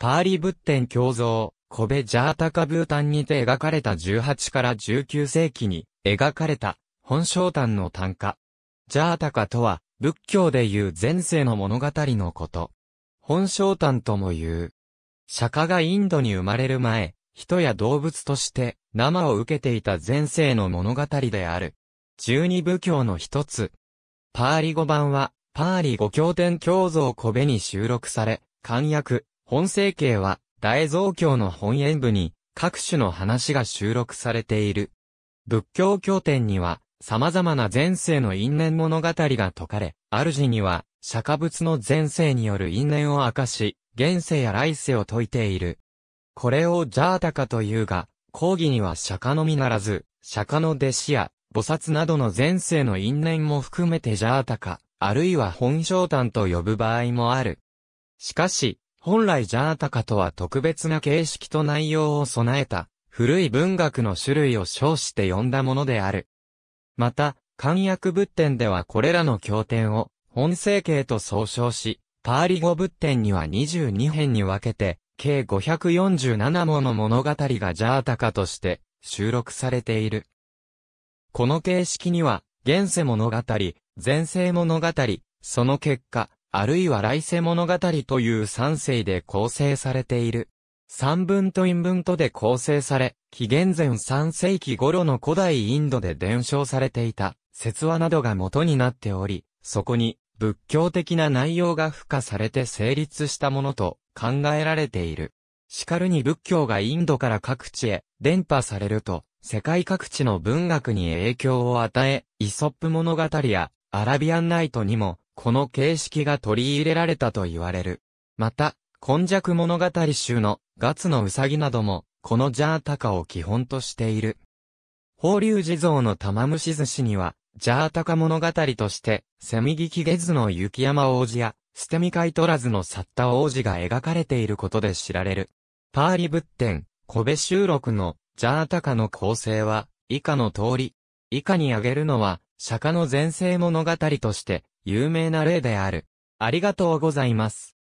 パーリ仏典教像、コベジャータカブータンにて描かれた18から19世紀に描かれた本章丹の単価。ジャータカとは仏教でいう前世の物語のこと。本章丹とも言う。釈迦がインドに生まれる前、人や動物として生を受けていた前世の物語である。十二部教の一つ。パーリ語版は、パーリ五経典教像コベに収録され、漢約、本成形は、大蔵経の本演部に、各種の話が収録されている。仏教経典には、様々な前世の因縁物語が解かれ、主には、釈迦仏の前世による因縁を明かし、現世や来世を解いている。これをジャータカというが、講義には釈迦のみならず、釈迦の弟子や、菩薩などの前世の因縁も含めてジャータカ、あるいは本章譚と呼ぶ場合もある。しかし、本来ジャータカとは特別な形式と内容を備えた、古い文学の種類を称して呼んだものである。また、漢訳仏典ではこれらの経典を、本聖形と総称し、パーリ語仏典には22編に分けて、計547もの物語がジャータカとして収録されている。この形式には、現世物語、前世物語、その結果、あるいは来世物語という三世で構成されている。三文と陰文とで構成され、紀元前三世紀頃の古代インドで伝承されていた、説話などが元になっており、そこに、仏教的な内容が付加されて成立したものと考えられている。しかるに仏教がインドから各地へ伝播されると、世界各地の文学に影響を与え、イソップ物語やアラビアンナイトにもこの形式が取り入れられたと言われる。また、今弱物語集のガツのウサギなども、このジャータカを基本としている。法隆地蔵の玉虫寿司には、ジャータカ物語として、セミギキゲズの雪山王子や、ステミカイトラズのサッタ王子が描かれていることで知られる。パーリ仏典、コベ収録のジャータカの構成は、以下の通り。以下に挙げるのは、釈迦の前世物語として、有名な例である。ありがとうございます。